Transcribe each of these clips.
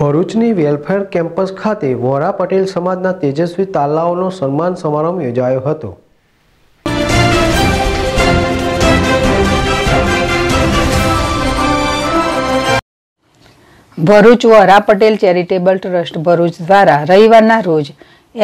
ભરૂચની welfare campus ખાતે વોરા પટેલ સમાજના તેજસ્વી તાલાઓનો સન્માન સમારંભ યોજાયો હતો ભરૂચ વોરા પટેલ ચેરિટેબલ ટ્રસ્ટ ભરૂચ દ્વારા રવિવારના રોજ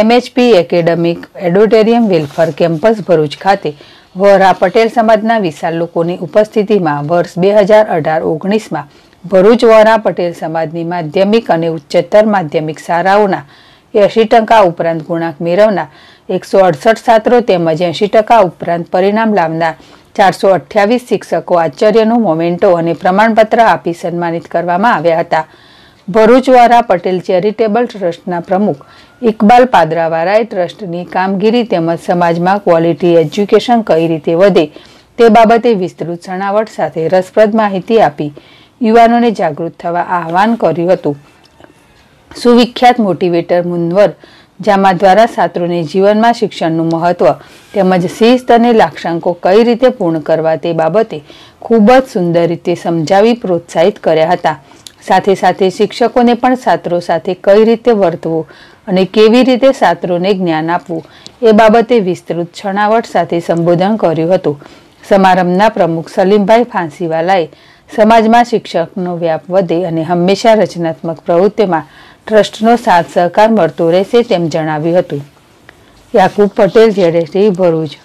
MHP academic auditorium welfare campus Bharuch ખાતે વરા પટેલ સમાજના વિશાળ લોકોની ઉપસ્થિતિમાં વર્ષ બે હજાર અઢાર ઓગણીસમાં ભરૂચ વરા પટેલ સમાજની માધ્યમિક અને ઉચ્ચતર માધ્યમિક શાળાઓના એંશી ટકા ઉપરાંત ગુણાંક મેળવનાર એકસો અડસઠ છાત્રો તેમજ એંશી ટકા ઉપરાંત પરિણામ લાવનાર ચારસો અઠ્યાવીસ શિક્ષકો આચાર્યનું મોમેન્ટો અને પ્રમાણપત્ર આપી સન્માનિત કરવામાં આવ્યા હતા ભરૂચવાળા પટેલ ચેરિટેબલ ટ્રસ્ટના પ્રમુખ ઇકબાલ પાદરાવાળાએ ટ્રસ્ટની કામગીરી તેમજ સમાજમાં ક્વોલિટી એજ્યુકેશન કઈ રીતે વધે તે બાબતે વિસ્તૃત સણાવટ સાથે રસપ્રદ માહિતી આપી યુવાનોને જાગૃત થવા આહવાન કર્યું હતું સુવિખ્યાત મોટિવેટર મુનવર જામા દ્વારા છાત્રોને જીવનમાં શિક્ષણનું મહત્વ તેમજ શિસ્ત અને લાક્ષાંકો કઈ રીતે પૂર્ણ કરવા તે બાબતે ખૂબ જ સુંદર રીતે સમજાવી પ્રોત્સાહિત કર્યા હતા સાથે સાથે શિક્ષકોને પણ છાત્રો સાથે કઈ રીતે વર્તવું અને કેવી રીતે છાત્રોને જ્ઞાન આપવું એ બાબતે વિસ્તૃત છણાવટ સાથે સંબોધન કર્યું હતું સમારંભના પ્રમુખ સલીમભાઈ ફાંસીવાલાએ સમાજમાં શિક્ષકનો વ્યાપ વધે અને હંમેશા રચનાત્મક પ્રવૃત્તિમાં ટ્રસ્ટનો સાથ સહકાર મળતો રહેશે તેમ જણાવ્યું હતું યાકુબ પટેલ જેડેશ્રી ભરૂચ